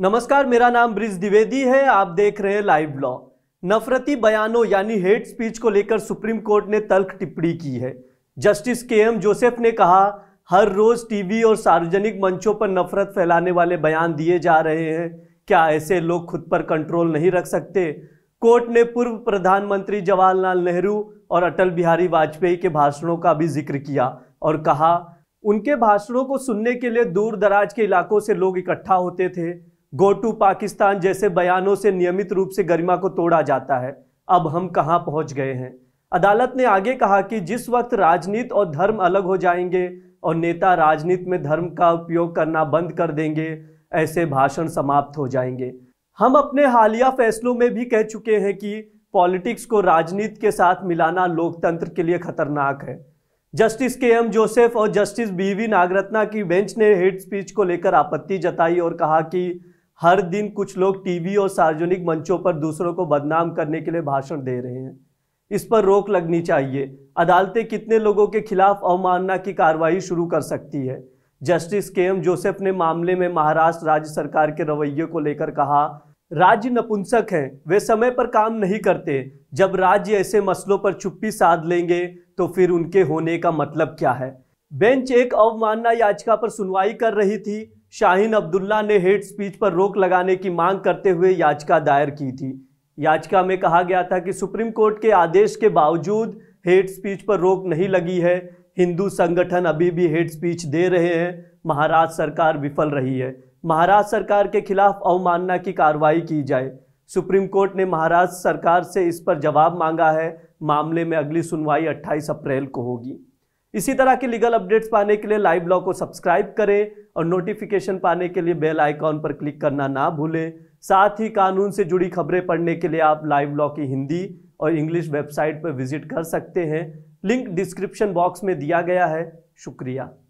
नमस्कार मेरा नाम ब्रिज द्विवेदी है आप देख रहे हैं लाइव ब्लॉग नफरती बयानों यानी हेट स्पीच को लेकर सुप्रीम कोर्ट ने तल्ख टिप्पणी की है जस्टिस के एम जोसेफ ने कहा हर रोज टीवी और सार्वजनिक मंचों पर नफरत फैलाने वाले बयान दिए जा रहे हैं क्या ऐसे लोग खुद पर कंट्रोल नहीं रख सकते कोर्ट ने पूर्व प्रधानमंत्री जवाहरलाल नेहरू और अटल बिहारी वाजपेयी के भाषणों का भी जिक्र किया और कहा उनके भाषणों को सुनने के लिए दूर दराज के इलाकों से लोग इकट्ठा होते थे गो टू पाकिस्तान जैसे बयानों से नियमित रूप से गरिमा को तोड़ा जाता है अब हम कहाँ पहुंच गए हैं अदालत ने आगे कहा कि जिस वक्त राजनीति और धर्म अलग हो जाएंगे और नेता राजनीति में धर्म का उपयोग करना बंद कर देंगे ऐसे भाषण समाप्त हो जाएंगे हम अपने हालिया फैसलों में भी कह चुके हैं कि पॉलिटिक्स को राजनीति के साथ मिलाना लोकतंत्र के लिए खतरनाक है जस्टिस के एम जोसेफ और जस्टिस बी वी नागरत्ना की बेंच ने हेट स्पीच को लेकर आपत्ति जताई और कहा कि हर दिन कुछ लोग टीवी और सार्वजनिक मंचों पर दूसरों को बदनाम करने के लिए भाषण दे रहे हैं इस पर रोक लगनी चाहिए अदालतें कितने लोगों के खिलाफ अवमानना की कार्रवाई शुरू कर सकती है जस्टिस के एम जोसेफ ने मामले में महाराष्ट्र राज्य सरकार के रवैये को लेकर कहा राज्य नपुंसक हैं वे समय पर काम नहीं करते जब राज्य ऐसे मसलों पर चुप्पी साध लेंगे तो फिर उनके होने का मतलब क्या है बेंच एक अवमानना याचिका पर सुनवाई कर रही थी शाहीन अब्दुल्ला ने हेट स्पीच पर रोक लगाने की मांग करते हुए याचिका दायर की थी याचिका में कहा गया था कि सुप्रीम कोर्ट के आदेश के बावजूद हेट स्पीच पर रोक नहीं लगी है हिंदू संगठन अभी भी हेट स्पीच दे रहे हैं महाराष्ट्र सरकार विफल रही है महाराष्ट्र सरकार के खिलाफ अवमानना की कार्रवाई की जाए सुप्रीम कोर्ट ने महाराष्ट्र सरकार से इस पर जवाब मांगा है मामले में अगली सुनवाई 28 अप्रैल को होगी इसी तरह के लीगल अपडेट्स पाने के लिए लाइव ब्लॉग को सब्सक्राइब करें और नोटिफिकेशन पाने के लिए बेल आइकॉन पर क्लिक करना ना भूलें साथ ही कानून से जुड़ी खबरें पढ़ने के लिए आप लाइव ब्लॉग की हिंदी और इंग्लिश वेबसाइट पर विजिट कर सकते हैं लिंक डिस्क्रिप्शन बॉक्स में दिया गया है शुक्रिया